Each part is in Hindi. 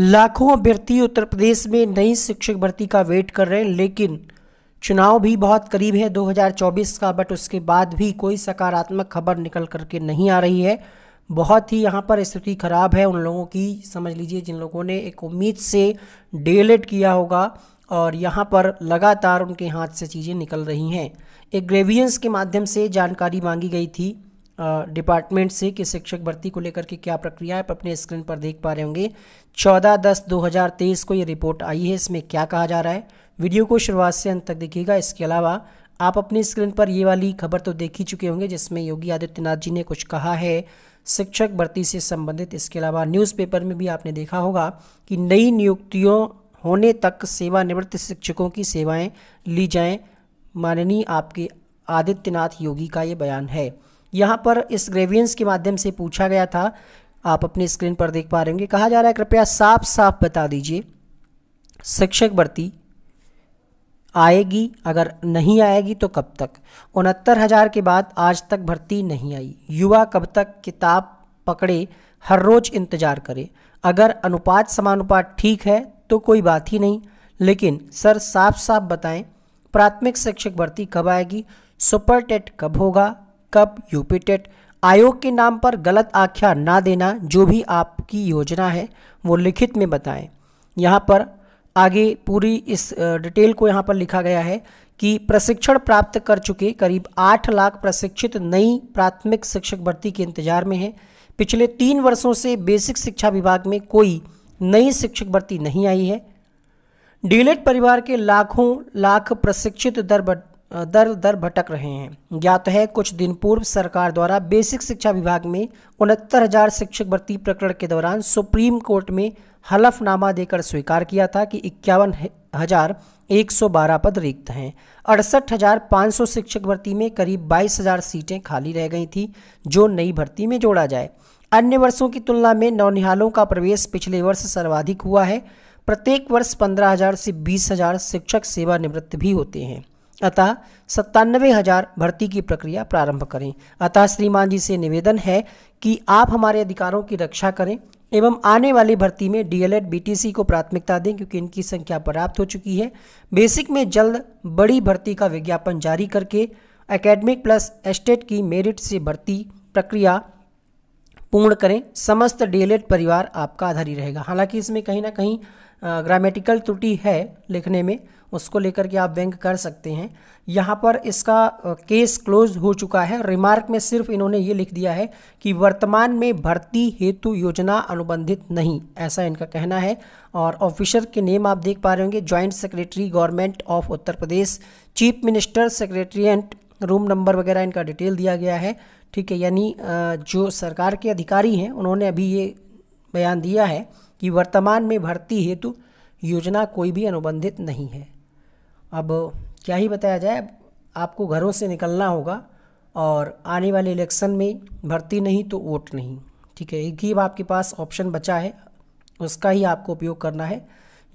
लाखों अभ्यर्थी उत्तर प्रदेश में नई शिक्षक भर्ती का वेट कर रहे हैं लेकिन चुनाव भी बहुत करीब है 2024 का बट उसके बाद भी कोई सकारात्मक खबर निकल करके नहीं आ रही है बहुत ही यहाँ पर स्थिति ख़राब है उन लोगों की समझ लीजिए जिन लोगों ने एक उम्मीद से डेलेट किया होगा और यहाँ पर लगातार उनके हाथ से चीज़ें निकल रही हैं एक ग्रेवियंस के माध्यम से जानकारी मांगी गई थी डिपार्टमेंट से कि शिक्षक भर्ती को लेकर के क्या प्रक्रिया है आप अपने स्क्रीन पर देख पा रहे होंगे चौदह दस दो हज़ार तेईस को ये रिपोर्ट आई है इसमें क्या कहा जा रहा है वीडियो को शुरुआत से अंत तक देखिएगा इसके अलावा आप अपनी स्क्रीन पर ये वाली खबर तो देख ही चुके होंगे जिसमें योगी आदित्यनाथ जी ने कुछ कहा है शिक्षक भर्ती से संबंधित इसके अलावा न्यूज़पेपर में भी आपने देखा होगा कि नई नियुक्तियों होने तक सेवानिवृत्त शिक्षकों की सेवाएं ली जाएं माननीय आपके आदित्यनाथ योगी का ये बयान है यहाँ पर इस ग्रेवियंस के माध्यम से पूछा गया था आप अपनी स्क्रीन पर देख पा रहे होंगे कहा जा रहा है कृपया साफ साफ बता दीजिए शिक्षक भर्ती आएगी अगर नहीं आएगी तो कब तक उनहत्तर हज़ार के बाद आज तक भर्ती नहीं आई युवा कब तक किताब पकड़े हर रोज़ इंतज़ार करे अगर अनुपात समानुपात ठीक है तो कोई बात ही नहीं लेकिन सर साफ साफ बताएं प्राथमिक शिक्षक भर्ती कब आएगी सुपर टेट कब होगा कब यूपीटेट आयोग के नाम पर गलत आख्या ना देना जो भी आपकी योजना है वो लिखित में बताएं यहाँ पर आगे पूरी इस डिटेल को यहाँ पर लिखा गया है कि प्रशिक्षण प्राप्त कर चुके करीब आठ लाख प्रशिक्षित नई प्राथमिक शिक्षक भर्ती के इंतजार में हैं पिछले तीन वर्षों से बेसिक शिक्षा विभाग में कोई नई शिक्षक भर्ती नहीं आई है डीलेट परिवार के लाखों लाख प्रशिक्षित दर दर दर भटक रहे हैं ज्ञात है कुछ दिन पूर्व सरकार द्वारा बेसिक शिक्षा विभाग में उनहत्तर हजार शिक्षक भर्ती प्रकरण के दौरान सुप्रीम कोर्ट में हलफनामा देकर स्वीकार किया था कि इक्यावन हजार एक सौ बारह पद रिक्त हैं अड़सठ हजार पाँच सौ शिक्षक भर्ती में करीब बाईस हजार सीटें खाली रह गई थी जो नई भर्ती में जोड़ा जाए अन्य वर्षों की तुलना में नौनिहालों का प्रवेश पिछले वर्ष सर्वाधिक हुआ है प्रत्येक वर्ष पंद्रह हजार से बीस हजार शिक्षक सेवानिवृत्त भी होते हैं अतः सत्तानवे हजार भर्ती की प्रक्रिया प्रारंभ करें अतः श्रीमान जी से निवेदन है कि आप हमारे अधिकारों की रक्षा करें एवं आने वाली भर्ती में डीएलएड बीटीसी को प्राथमिकता दें क्योंकि इनकी संख्या पर्याप्त हो चुकी है बेसिक में जल्द बड़ी भर्ती का विज्ञापन जारी करके एकेडमिक प्लस एस्टेट की मेरिट से भर्ती प्रक्रिया पूर्ण करें समस्त डीएलएड परिवार आपका आधारी रहेगा हालांकि इसमें कहीं ना कहीं ग्रामेटिकल त्रुटि है लिखने में उसको लेकर के आप बैंक कर सकते हैं यहाँ पर इसका केस क्लोज हो चुका है रिमार्क में सिर्फ इन्होंने ये लिख दिया है कि वर्तमान में भर्ती हेतु योजना अनुबंधित नहीं ऐसा इनका कहना है और ऑफिसर के नेम आप देख पा रहे होंगे joint secretary government of Uttar Pradesh chief minister secretariat room number वगैरह इनका डिटेल दिया गया है ठीक है यानी जो सरकार के अधिकारी हैं उन्होंने अभी ये बयान दिया है कि वर्तमान में भर्ती हेतु योजना कोई भी अनुबंधित नहीं है अब क्या ही बताया जाए आपको घरों से निकलना होगा और आने वाले इलेक्शन में भर्ती नहीं तो वोट नहीं ठीक है एक ही आपके पास ऑप्शन बचा है उसका ही आपको उपयोग करना है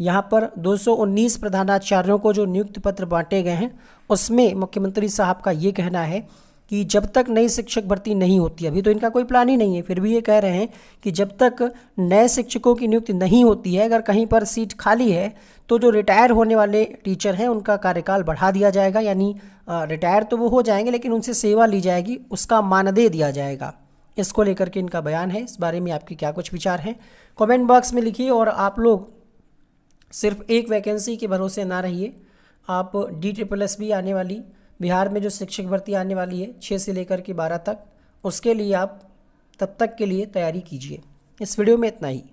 यहाँ पर 219 प्रधानाचार्यों को जो नियुक्त पत्र बांटे गए हैं उसमें मुख्यमंत्री साहब का ये कहना है कि जब तक नई शिक्षक भर्ती नहीं होती अभी तो इनका कोई प्लान ही नहीं है फिर भी ये कह रहे हैं कि जब तक नए शिक्षकों की नियुक्ति नहीं होती है अगर कहीं पर सीट खाली है तो जो रिटायर होने वाले टीचर हैं उनका कार्यकाल बढ़ा दिया जाएगा यानी रिटायर तो वो हो जाएंगे लेकिन उनसे सेवा ली जाएगी उसका मानदेय दिया जाएगा इसको लेकर के इनका बयान है इस बारे में आपके क्या कुछ विचार हैं कमेंट बॉक्स में लिखिए और आप लोग सिर्फ एक वैकेंसी के भरोसे ना रहिए आप डी ट्रिपल एस भी आने वाली बिहार में जो शिक्षक भर्ती आने वाली है छः से लेकर के बारह तक उसके लिए आप तब तक के लिए तैयारी कीजिए इस वीडियो में इतना ही